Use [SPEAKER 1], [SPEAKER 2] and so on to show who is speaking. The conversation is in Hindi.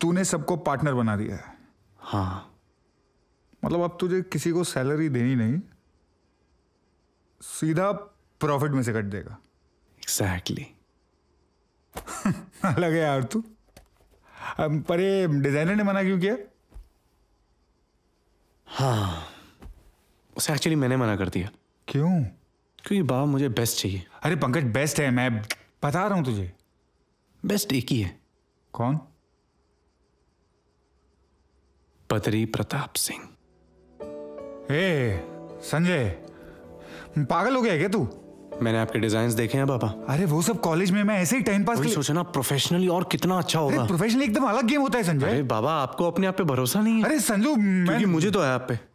[SPEAKER 1] तूने सबको पार्टनर बना दिया है हाँ मतलब अब तुझे किसी को सैलरी देनी नहीं सीधा प्रॉफिट में से कट देगा एग्जैक्टली exactly. लगे यार तू पर ये डिजाइनर ने मना क्यों किया हाँ
[SPEAKER 2] उसे एक्चुअली मैंने मना कर दिया क्यों क्योंकि बाबा मुझे बेस्ट चाहिए अरे पंकज बेस्ट है मैं बता रहा हूं तुझे बेस्ट एक ही है कौन बद्री प्रताप सिंह ए संजय पागल हो गया क्या तू मैंने आपके डिजाइन देखे हैं बाबा अरे वो सब कॉलेज में मैं ऐसे ही टाइम पास सोचा ना प्रोफेशनली और कितना अच्छा होगा प्रोफेशनली एकदम अलग गेम होता है संजय अरे बाबा आपको अपने आप पे भरोसा नहीं है अरे संजू मैं... मुझे तो है आप पे